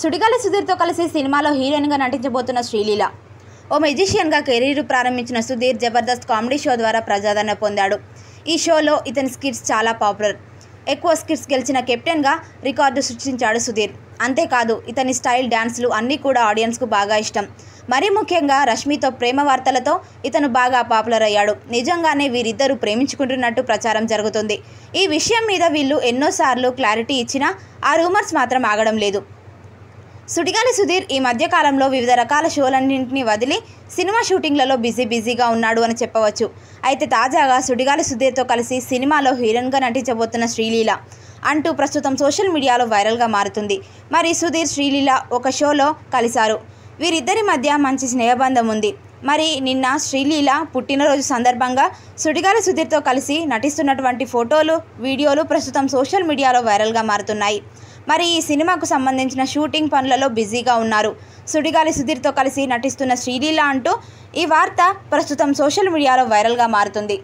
సుడిగాల సుధీర్తో కలిసి సినిమాలో హీరోయిన్గా నటించబోతున్న శ్రీలీల ఓ మెజిషియన్గా కెరీర్ ప్రారంభించిన సుధీర్ జబర్దస్త్ కామెడీ షో ద్వారా ప్రజాదరణ పొందాడు ఈ షోలో ఇతని స్కిట్స్ చాలా పాపులర్ ఎక్కువ స్కిట్స్ గెలిచిన కెప్టెన్గా రికార్డు సృష్టించాడు సుధీర్ అంతేకాదు ఇతని స్టైల్ డ్యాన్స్లు అన్నీ కూడా ఆడియన్స్కు బాగా ఇష్టం మరీ ముఖ్యంగా రష్మితో ప్రేమ వార్తలతో ఇతను బాగా పాపులర్ అయ్యాడు నిజంగానే వీరిద్దరూ ప్రేమించుకుంటున్నట్టు ప్రచారం జరుగుతుంది ఈ విషయం మీద వీళ్ళు ఎన్నోసార్లు క్లారిటీ ఇచ్చినా ఆ రూమర్స్ మాత్రం ఆగడం లేదు సుడిగాలి సుధీర్ ఈ మధ్యకాలంలో వివిధ రకాల షోలన్నింటినీ వదిలి సినిమా షూటింగ్లలో బిజీ బిజీగా ఉన్నాడు అని చెప్పవచ్చు అయితే తాజాగా సుడిగాలి సుధీర్తో కలిసి సినిమాలో హీరోయిన్గా నటించబోతున్న శ్రీలీల అంటూ ప్రస్తుతం సోషల్ మీడియాలో వైరల్గా మారుతుంది మరి సుధీర్ శ్రీలీల ఒక షోలో కలిశారు వీరిద్దరి మధ్య మంచి స్నేహబంధం ఉంది మరి నిన్న శ్రీలీల పుట్టినరోజు సందర్భంగా సుడిగాలి సుధీర్తో కలిసి నటిస్తున్నటువంటి ఫోటోలు వీడియోలు ప్రస్తుతం సోషల్ మీడియాలో వైరల్గా మారుతున్నాయి మరి ఈ సినిమాకు సంబంధించిన షూటింగ్ పనులలో బిజీగా ఉన్నారు సుడిగాలి సుధీర్తో కలిసి నటిస్తున్న శ్రీలీల అంటూ ఈ వార్త ప్రస్తుతం సోషల్ మీడియాలో వైరల్గా మారుతుంది